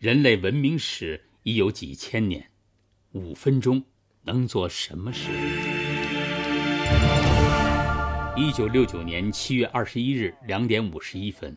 人类文明史已有几千年，五分钟能做什么事？一九六九年七月二十一日两点五十一分，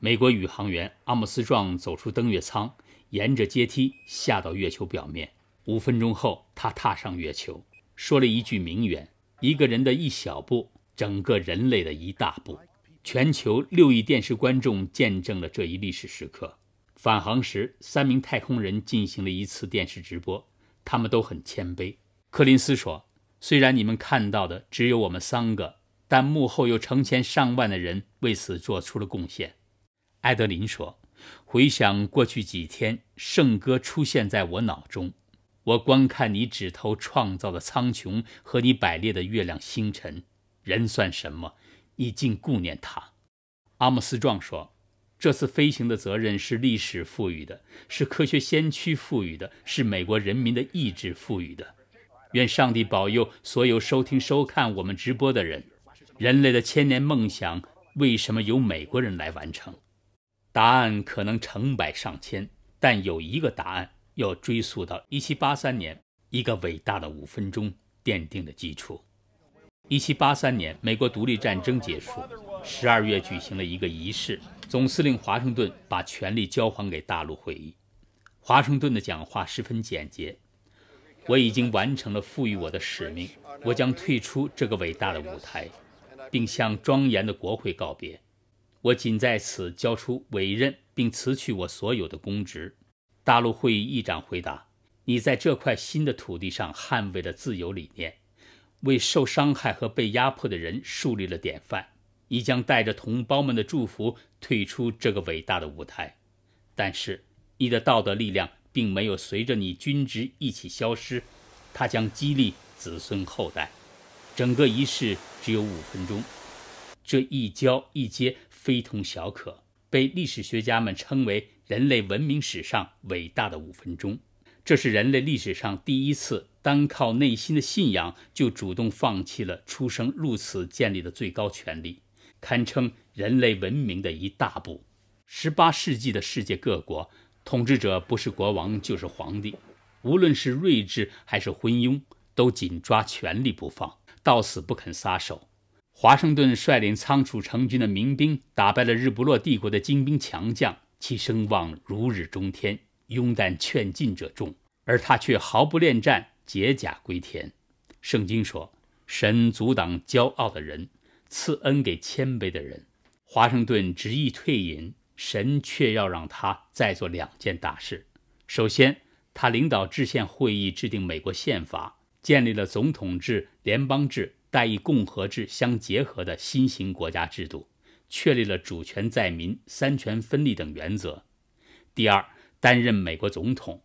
美国宇航员阿姆斯壮走出登月舱，沿着阶梯下到月球表面。五分钟后，他踏上月球，说了一句名言：“一个人的一小步，整个人类的一大步。”全球六亿电视观众见证了这一历史时刻。返航时，三名太空人进行了一次电视直播，他们都很谦卑。柯林斯说：“虽然你们看到的只有我们三个，但幕后有成千上万的人为此做出了贡献。”艾德林说：“回想过去几天，圣歌出现在我脑中，我观看你指头创造的苍穹和你摆列的月亮星辰，人算什么？你竟顾念他。”阿姆斯壮说。这次飞行的责任是历史赋予的，是科学先驱赋予的，是美国人民的意志赋予的。愿上帝保佑所有收听收看我们直播的人。人类的千年梦想为什么由美国人来完成？答案可能成百上千，但有一个答案要追溯到1783年，一个伟大的五分钟奠定的基础。1783年，美国独立战争结束。十二月举行了一个仪式，总司令华盛顿把权力交还给大陆会议。华盛顿的讲话十分简洁：“我已经完成了赋予我的使命，我将退出这个伟大的舞台，并向庄严的国会告别。我仅在此交出委任，并辞去我所有的公职。”大陆会议议长回答：“你在这块新的土地上捍卫了自由理念，为受伤害和被压迫的人树立了典范。”你将带着同胞们的祝福退出这个伟大的舞台，但是你的道德力量并没有随着你军职一起消失，它将激励子孙后代。整个仪式只有五分钟，这一交一接非同小可，被历史学家们称为人类文明史上伟大的五分钟。这是人类历史上第一次单靠内心的信仰就主动放弃了出生入死建立的最高权利。堪称人类文明的一大步。十八世纪的世界各国，统治者不是国王就是皇帝，无论是睿智还是昏庸，都紧抓权力不放，到死不肯撒手。华盛顿率领仓促成军的民兵，打败了日不落帝国的精兵强将，其声望如日中天，拥戴劝进者众，而他却毫不恋战，解甲归田。圣经说：“神阻挡骄傲的人。”赐恩给谦卑的人。华盛顿执意退隐，神却要让他再做两件大事。首先，他领导制宪会议制定美国宪法，建立了总统制、联邦制、代议共和制相结合的新型国家制度，确立了主权在民、三权分立等原则。第二，担任美国总统。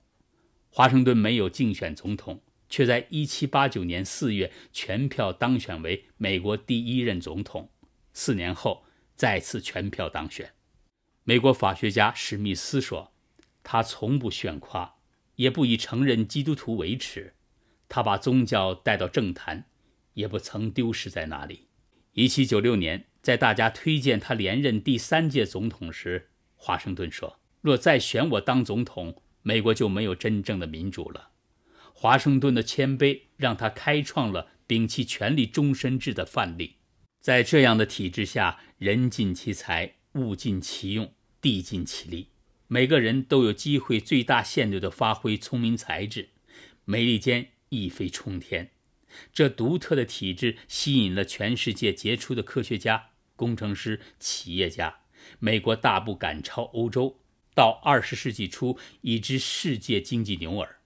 华盛顿没有竞选总统。却在1789年4月全票当选为美国第一任总统，四年后再次全票当选。美国法学家史密斯说：“他从不炫夸，也不以承认基督徒为耻。他把宗教带到政坛，也不曾丢失在那里。”1796 年，在大家推荐他连任第三届总统时，华盛顿说：“若再选我当总统，美国就没有真正的民主了。”华盛顿的谦卑让他开创了摒弃权力终身制的范例。在这样的体制下，人尽其才，物尽其用，地尽其力，每个人都有机会最大限度地发挥聪明才智，美利坚一飞冲天。这独特的体制吸引了全世界杰出的科学家、工程师、企业家，美国大步赶超欧洲，到二十世纪初已知世界经济牛耳。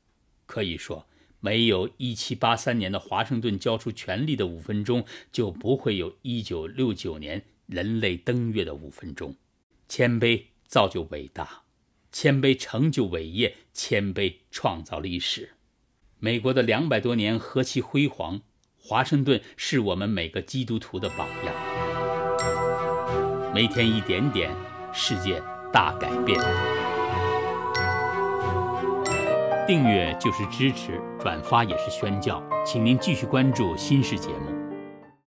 可以说，没有1783年的华盛顿交出权力的五分钟，就不会有一九六九年人类登月的五分钟。谦卑造就伟大，谦卑成就伟业，谦卑创造历史。美国的两百多年何其辉煌！华盛顿是我们每个基督徒的榜样。每天一点点，世界大改变。订阅就是支持，转发也是宣教，请您继续关注新式节目。